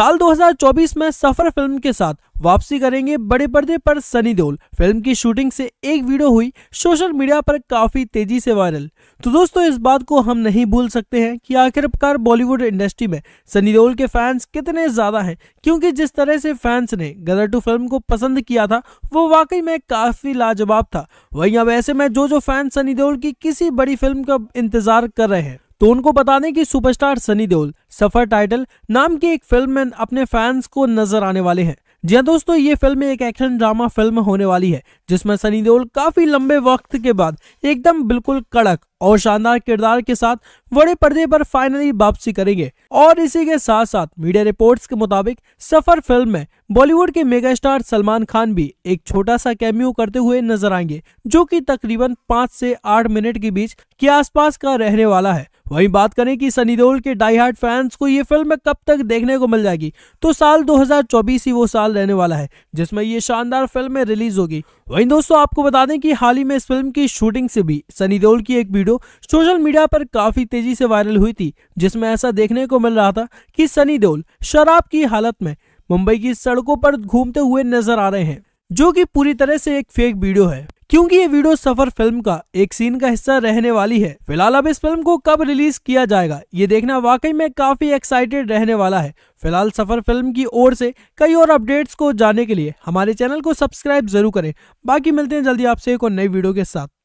साल 2024 में सफर फिल्म के साथ वापसी करेंगे बड़े पर्दे पर सनी देओल फिल्म की शूटिंग से एक वीडियो हुई सोशल मीडिया पर काफी तेजी से वायरल तो दोस्तों इस बात को हम नहीं भूल सकते हैं कि आखिरकार बॉलीवुड इंडस्ट्री में सनी देओल के फैंस कितने ज्यादा हैं क्योंकि जिस तरह से फैंस ने गदर टू फिल्म को पसंद किया था वो वाकई में काफी लाजवाब था वही अब ऐसे में जो जो फैंस सनी देओल की किसी बड़ी फिल्म का इंतजार कर रहे हैं तो उनको बता दें कि सुपरस्टार सनी देओल सफर टाइटल नाम की एक फिल्म में अपने फैंस को नजर आने वाले हैं जी हाँ दोस्तों ये फिल्म एक एक्शन ड्रामा फिल्म होने वाली है जिसमें सनी देओल काफी लंबे वक्त के बाद एकदम बिल्कुल कड़क और शानदार किरदार के साथ बड़े पर्दे पर फाइनली वापसी करेंगे और इसी के साथ साथ मीडिया रिपोर्ट्स के मुताबिक सफर फिल्म में बॉलीवुड के मेगा स्टार सलमान खान भी एक छोटा सा कैमियो करते हुए नजर आएंगे जो की तकरीबन पाँच से आठ मिनट के बीच के आस का रहने वाला है वहीं बात करें कि सनी देओल के डाई हार्ट फैंस को ये फिल्म कब तक देखने को मिल जाएगी तो साल 2024 ही वो साल रहने वाला है जिसमें ये शानदार फिल्म रिलीज होगी वहीं दोस्तों आपको बता दें कि हाल ही में इस फिल्म की शूटिंग से भी सनी देओल की एक वीडियो सोशल मीडिया पर काफी तेजी से वायरल हुई थी जिसमे ऐसा देखने को मिल रहा था की सनी देओल शराब की हालत में मुंबई की सड़कों पर घूमते हुए नजर आ रहे हैं जो कि पूरी तरह से एक फेक वीडियो है क्योंकि ये वीडियो सफर फिल्म का एक सीन का हिस्सा रहने वाली है फिलहाल अब इस फिल्म को कब रिलीज किया जाएगा ये देखना वाकई में काफी एक्साइटेड रहने वाला है फिलहाल सफर फिल्म की ओर से कई और अपडेट्स को जानने के लिए हमारे चैनल को सब्सक्राइब जरूर करें बाकी मिलते हैं जल्दी आपसे एक और नई वीडियो के साथ